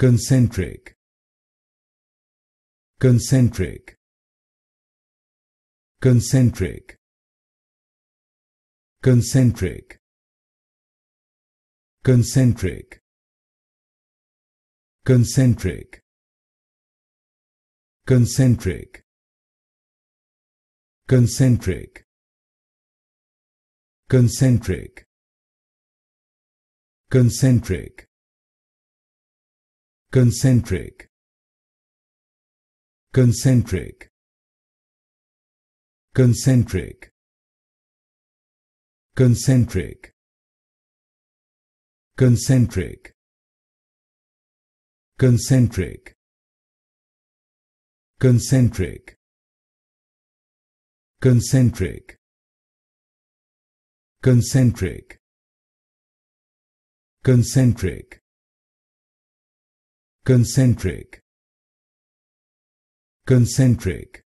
concentric concentric concentric concentric concentric concentric concentric concentric concentric concentric concentric concentric concentric concentric concentric concentric concentric concentric concentric concentric concentric concentric